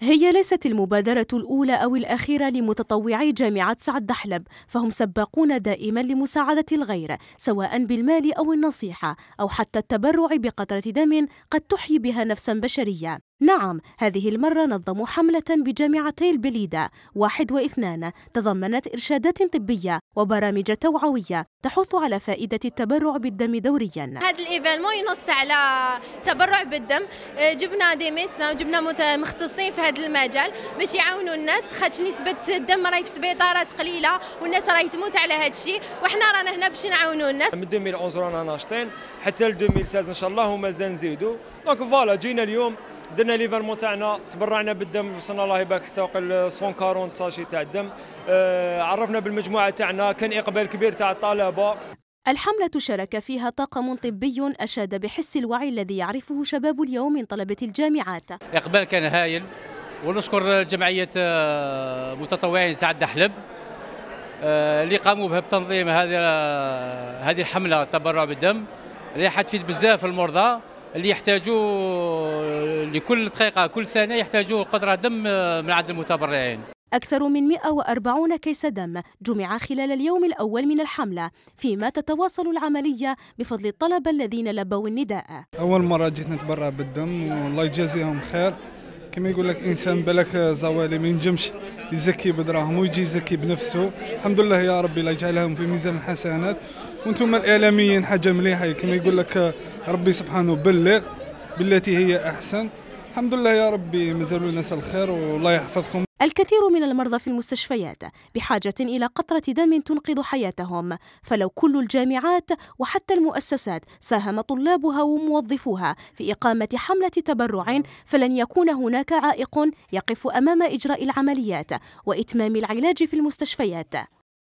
هي ليست المبادرة الأولى أو الأخيرة لمتطوعي جامعة سعد دحلب، فهم سباقون دائما لمساعدة الغير، سواء بالمال أو النصيحة، أو حتى التبرع بقطرة دم قد تحيي بها نفسا بشرية. نعم هذه المرة نظموا حملة بجامعتي البليدة واحد واثنان تضمنت إرشادات طبية وبرامج توعوية تحث على فائدة التبرع بالدم دوريا هذا الإيفالمون ينص على التبرع بالدم آه، جبنا ديميتنا وجبنا مختصين في هذا المجال باش يعاونوا الناس خاطش نسبة الدم راهي في السبيطارات قليلة والناس راهي تموت على هذا الشيء وحنا رانا هنا باش نعاونوا الناس من 2011 رانا ناشطين حتى ل 2016 إن شاء الله ومازال نزيدوا دونك فوالا جينا اليوم درنا ليفالمون تاعنا تبرعنا بالدم وصلنا الله يبارك حتى وقل 140 ساشي تاع الدم آه، عرفنا بالمجموعه تاعنا كان اقبال كبير تاع الطلبه الحملة شارك فيها طاقم طبي أشاد بحس الوعي الذي يعرفه شباب اليوم من طلبة الجامعات إقبال كان هايل ونشكر جمعية آه، متطوعين سعد حلب آه، اللي قاموا بها بتنظيم هذه هذه الحملة التبرع بالدم اللي حتفيد بزاف المرضى اللي يحتاجوا لكل دقيقه كل ثانيه يحتاجوا قدره دم من عدد المتبرعين أكثر من 140 كيس دم جمع خلال اليوم الأول من الحملة فيما تتواصل العملية بفضل الطلبة الذين لبوا النداء أول مرة جيت نتبرع بالدم والله يجازيهم خير كما يقول لك انسان بالك زوالي ما ينجمش يزكي بدراهم ويجي يزكي بنفسه الحمد لله يا ربي الله يجعلهم في ميزان الحسنات وانتم الاعلاميين حاجه مليحه كما يقول لك ربي سبحانه بلغ بالتي هي احسن الحمد لله يا ربي مازالوا الناس الخير والله يحفظكم الكثير من المرضى في المستشفيات بحاجة إلى قطرة دم تنقذ حياتهم، فلو كل الجامعات وحتى المؤسسات ساهم طلابها وموظفوها في إقامة حملة تبرع فلن يكون هناك عائق يقف أمام إجراء العمليات وإتمام العلاج في المستشفيات.